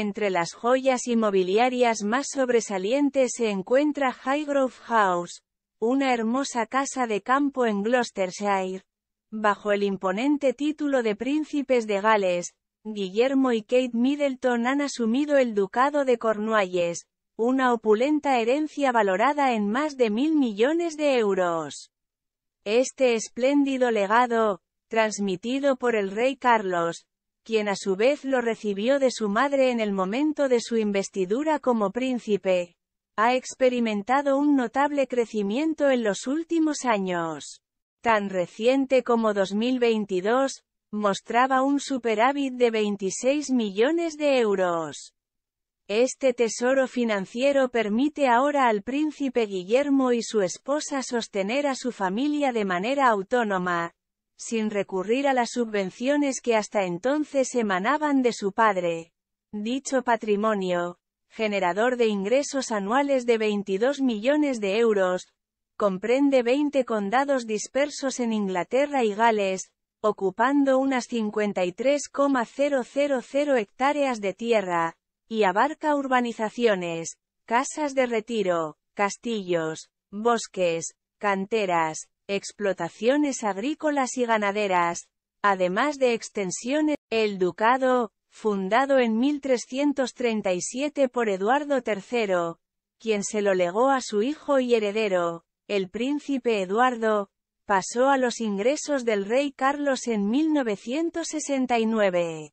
Entre las joyas inmobiliarias más sobresalientes se encuentra Highgrove House, una hermosa casa de campo en Gloucestershire. Bajo el imponente título de Príncipes de Gales, Guillermo y Kate Middleton han asumido el Ducado de Cornualles, una opulenta herencia valorada en más de mil millones de euros. Este espléndido legado, transmitido por el rey Carlos, quien a su vez lo recibió de su madre en el momento de su investidura como príncipe, ha experimentado un notable crecimiento en los últimos años. Tan reciente como 2022, mostraba un superávit de 26 millones de euros. Este tesoro financiero permite ahora al príncipe Guillermo y su esposa sostener a su familia de manera autónoma, sin recurrir a las subvenciones que hasta entonces emanaban de su padre. Dicho patrimonio, generador de ingresos anuales de 22 millones de euros, comprende 20 condados dispersos en Inglaterra y Gales, ocupando unas 53,000 hectáreas de tierra, y abarca urbanizaciones, casas de retiro, castillos, bosques, canteras, explotaciones agrícolas y ganaderas, además de extensiones. El ducado, fundado en 1337 por Eduardo III, quien se lo legó a su hijo y heredero, el príncipe Eduardo, pasó a los ingresos del rey Carlos en 1969.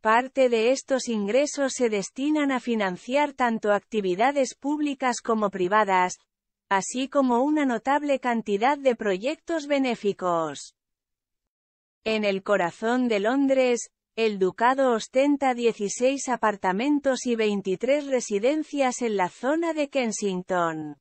Parte de estos ingresos se destinan a financiar tanto actividades públicas como privadas, así como una notable cantidad de proyectos benéficos. En el corazón de Londres, el ducado ostenta 16 apartamentos y 23 residencias en la zona de Kensington.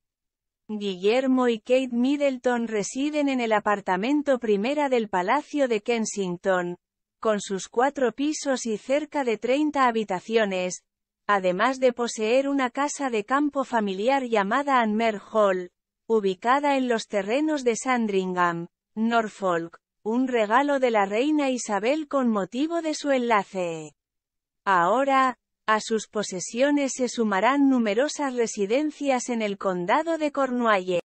Guillermo y Kate Middleton residen en el apartamento primera del Palacio de Kensington, con sus cuatro pisos y cerca de 30 habitaciones, además de poseer una casa de campo familiar llamada Anmer Hall, ubicada en los terrenos de Sandringham, Norfolk, un regalo de la reina Isabel con motivo de su enlace. Ahora, a sus posesiones se sumarán numerosas residencias en el condado de Cornualles.